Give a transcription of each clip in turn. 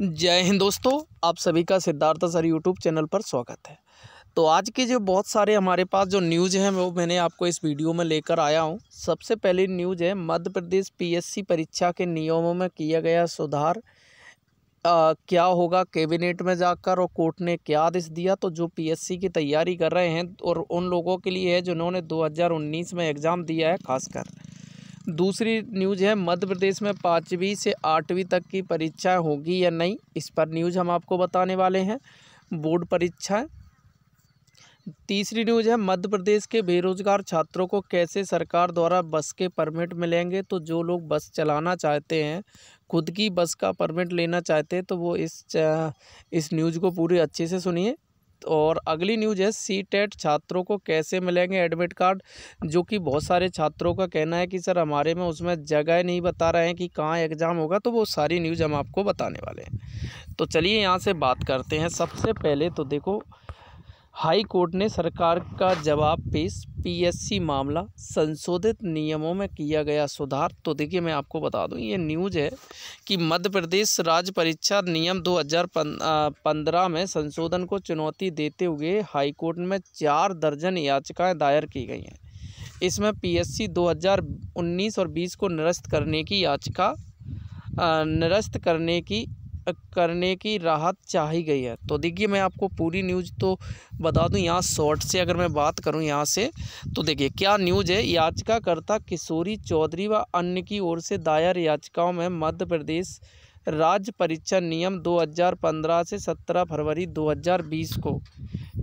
जय हिंद दोस्तों आप सभी का सिद्धार्थ सर यूट्यूब चैनल पर स्वागत है तो आज के जो बहुत सारे हमारे पास जो न्यूज़ हैं वो मैंने आपको इस वीडियो में लेकर आया हूँ सबसे पहली न्यूज़ है मध्य प्रदेश पीएससी परीक्षा के नियमों में किया गया सुधार आ, क्या होगा कैबिनेट में जाकर और कोर्ट ने क्या आदेश दिया तो जो पी की तैयारी कर रहे हैं और उन लोगों के लिए है जिन्होंने दो में एग्ज़ाम दिया है खासकर दूसरी न्यूज़ है मध्य प्रदेश में पाँचवीं से आठवीं तक की परीक्षा होगी या नहीं इस पर न्यूज़ हम आपको बताने वाले हैं बोर्ड परीक्षा तीसरी न्यूज़ है मध्य प्रदेश के बेरोजगार छात्रों को कैसे सरकार द्वारा बस के परमिट मिलेंगे तो जो लोग बस चलाना चाहते हैं खुद की बस का परमिट लेना चाहते हैं तो वो इस इस न्यूज़ को पूरी अच्छे से सुनिए और अगली न्यूज़ है सी टेट e छात्रों को कैसे मिलेंगे एडमिट कार्ड जो कि बहुत सारे छात्रों का कहना है कि सर हमारे में उसमें जगह नहीं बता रहे हैं कि कहाँ एग्ज़ाम होगा तो वो सारी न्यूज़ हम आपको बताने वाले हैं तो चलिए यहाँ से बात करते हैं सबसे पहले तो देखो हाई कोर्ट ने सरकार का जवाब पेश पीएससी मामला संशोधित नियमों में किया गया सुधार तो देखिए मैं आपको बता दूं ये न्यूज़ है कि मध्य प्रदेश राज्य परीक्षा नियम 2015 में संशोधन को चुनौती देते हुए हाईकोर्ट में चार दर्जन याचिकाएं दायर की गई हैं इसमें पीएससी 2019 और 20 को निरस्त करने की याचिका निरस्त करने की करने की राहत चाही गई है तो देखिए मैं आपको पूरी न्यूज़ तो बता दूं यहाँ शॉर्ट से अगर मैं बात करूं यहाँ से तो देखिए क्या न्यूज़ है याचिकाकर्ता किशोरी चौधरी व अन्य की ओर से दायर याचिकाओं में मध्य प्रदेश राज्य परीक्षा नियम 2015 से 17 फरवरी 2020 को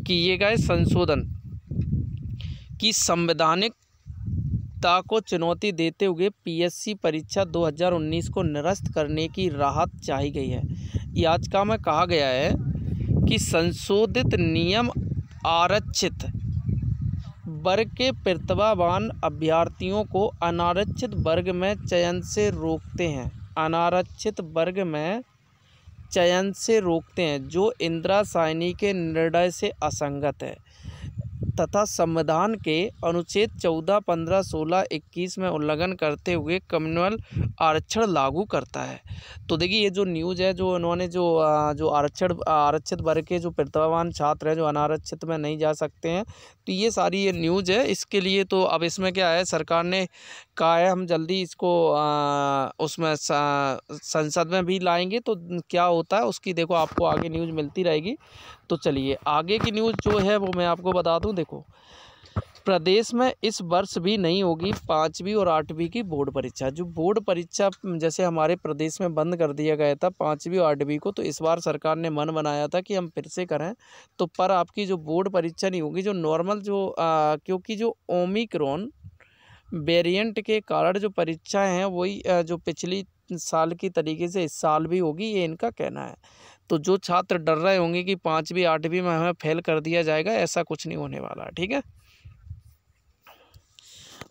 किए गए संशोधन की संवैधानिक गुणवत्ता को चुनौती देते हुए पीएससी परीक्षा 2019 को निरस्त करने की राहत चाही गई है याचिका में कहा गया है कि संशोधित नियम आरक्षित वर्ग के प्रतिभावान अभ्यर्थियों को अनारक्षित वर्ग में चयन से रोकते हैं अनारक्षित वर्ग में चयन से रोकते हैं जो इंदिरा साइनी के निर्णय से असंगत है तथा संविधान के अनुच्छेद चौदह पंद्रह सोलह इक्कीस में उल्लंघन करते हुए कम्युनल आरक्षण लागू करता है तो देखिए ये जो न्यूज़ है जो उन्होंने जो जो आरक्षण आरक्षित वर्ग के जो प्रतिभावान छात्र हैं जो अनारक्षित में नहीं जा सकते हैं तो ये सारी ये न्यूज़ है इसके लिए तो अब इसमें क्या है सरकार ने का है हम जल्दी इसको आ, उसमें संसद में भी लाएंगे तो क्या होता है उसकी देखो आपको आगे न्यूज़ मिलती रहेगी तो चलिए आगे की न्यूज़ जो है वो मैं आपको बता दूं देखो प्रदेश में इस वर्ष भी नहीं होगी पाँचवीं और आठवीं की बोर्ड परीक्षा जो बोर्ड परीक्षा जैसे हमारे प्रदेश में बंद कर दिया गया था पाँचवीं और आठवीं को तो इस बार सरकार ने मन बनाया था कि हम फिर से करें तो पर आपकी जो बोर्ड परीक्षा नहीं होगी जो नॉर्मल जो आ, क्योंकि जो ओमिक्रॉन वेरिएंट के कारण जो परीक्षाएं हैं वही जो पिछली साल की तरीके से इस साल भी होगी ये इनका कहना है तो जो छात्र डर रहे होंगे कि पाँचवीं आठवीं में हमें फेल कर दिया जाएगा ऐसा कुछ नहीं होने वाला ठीक है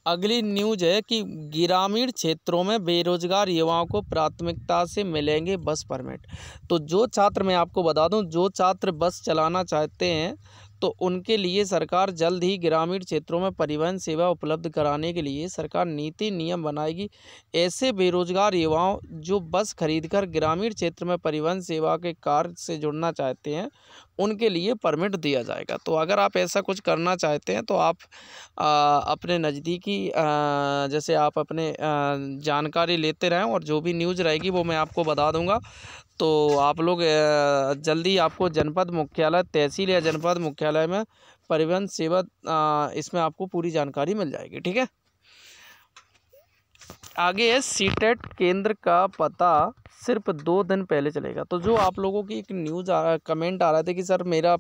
अगली न्यूज है कि ग्रामीण क्षेत्रों में बेरोजगार युवाओं को प्राथमिकता से मिलेंगे बस परमिट तो जो छात्र मैं आपको बता दूं जो छात्र बस चलाना चाहते हैं तो उनके लिए सरकार जल्द ही ग्रामीण क्षेत्रों में परिवहन सेवा उपलब्ध कराने के लिए सरकार नीति नियम बनाएगी ऐसे बेरोजगार युवाओं जो बस खरीदकर ग्रामीण क्षेत्र में परिवहन सेवा के कार्य से जुड़ना चाहते हैं उनके लिए परमिट दिया जाएगा तो अगर आप ऐसा कुछ करना चाहते हैं तो आप आ, अपने नज़दीकी जैसे आप अपने आ, जानकारी लेते रहें और जो भी न्यूज़ रहेगी वो मैं आपको बता दूंगा तो आप लोग जल्दी आपको जनपद मुख्यालय तहसील या जनपद मुख्यालय में परिवहन सेवा इसमें आपको पूरी जानकारी मिल जाएगी ठीक है आगे है सीटेट केंद्र का पता सिर्फ दो दिन पहले चलेगा तो जो आप लोगों की एक न्यूज़ आ कमेंट आ रहा था कि सर मेरा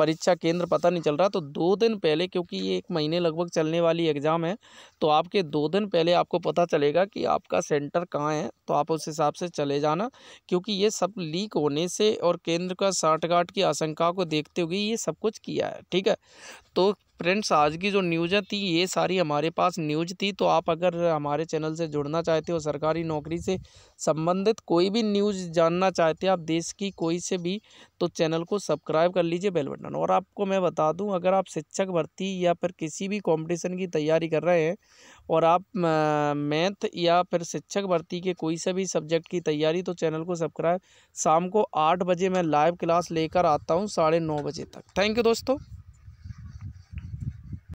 परीक्षा केंद्र पता नहीं चल रहा तो दो दिन पहले क्योंकि ये एक महीने लगभग चलने वाली एग्ज़ाम है तो आपके दो दिन पहले आपको पता चलेगा कि आपका सेंटर कहाँ है तो आप उस हिसाब से चले जाना क्योंकि ये सब लीक होने से और केंद्र का साठगांठ की आशंका को देखते हुए ये सब कुछ किया है ठीक है तो फ्रेंड्स आज की जो न्यूज़ थी ये सारी हमारे पास न्यूज थी तो आप अगर हमारे चैनल से जुड़ना चाहते हो सरकारी नौकरी से संबंधित कोई भी न्यूज़ जानना चाहते हो आप देश की कोई से भी तो चैनल को सब्सक्राइब कर लीजिए बेल बटन और आपको मैं बता दूं अगर आप शिक्षक भर्ती या फिर किसी भी कंपटीशन की तैयारी कर रहे हैं और आप मैथ या फिर शिक्षक भर्ती के कोई से भी सब्जेक्ट की तैयारी तो चैनल को सब्सक्राइब शाम को आठ बजे मैं लाइव क्लास लेकर आता हूँ साढ़े नौ बजे तक थैंक यू दोस्तों